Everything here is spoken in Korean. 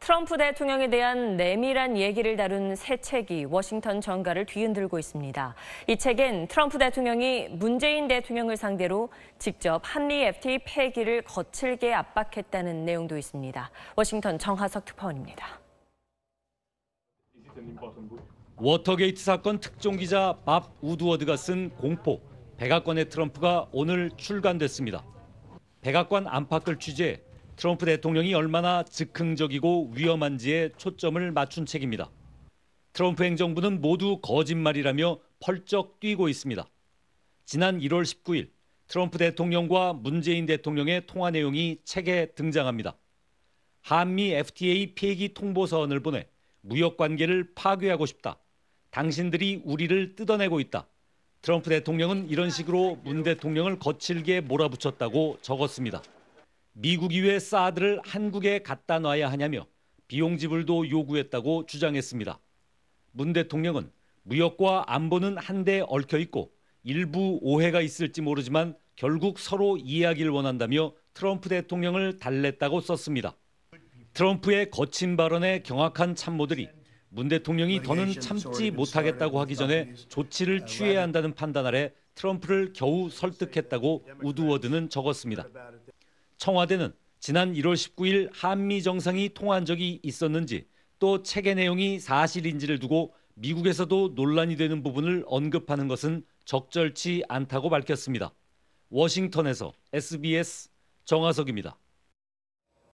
트럼프 대통령에 대한 내밀한 얘기를 다룬 새 책이 워싱턴 정가를 뒤흔들고 있습니다. 이 책엔 트럼프 대통령이 문재인 대통령을 상대로 직접 한미 FTA 폐기를 거칠게 압박했다는 내용도 있습니다. 워싱턴 정하석 특파원입니다. 워터게이트 사건 특종 기자 밥 우드워드가 쓴 공포 백악관의 트럼프가 오늘 출간됐습니다. 백악관 안팎을 취재 해 트럼프 대통령이 얼마나 즉흥적이고 위험한지에 초점을 맞춘 책입니다. 트럼프 행정부는 모두 거짓말이라며 펄쩍 뛰고 있습니다. 지난 1월 19일 트럼프 대통령과 문재인 대통령의 통화 내용이 책에 등장합니다. 한미 FTA 폐기 통보서원을 보내 무역 관계를 파괴하고 싶다. 당신들이 우리를 뜯어내고 있다. 트럼프 대통령은 이런 식으로 문 대통령을 거칠게 몰아붙였다고 적었습니다. 미국 이왜 사드를 한국에 갖다 놔야 하냐며 비용 지불도 요구했다고 주장했습니다. 문 대통령은 무역과 안보는 한데 얽혀 있고 일부 오해가 있을지 모르지만 결국 서로 이해하길 원한다며 트럼프 대통령을 달랬다고 썼습니다. 트럼프의 거친 발언에 경악한 참모들이 문 대통령이 더는 참지 못하겠다고 하기 전에 조치를 uh, 취해야 한다는 판단 아래 트럼프를 겨우 설득했다고 우드워드는 적었습니다. 청와대는 지난 1월 19일 한미 정상이 통화한 적이 있었는지 또 책의 내용이 사실인지를 두고 미국에서도 논란이 되는 부분을 언급하는 것은 적절치 않다고 밝혔습니다. 워싱턴에서 SBS 정화석입니다.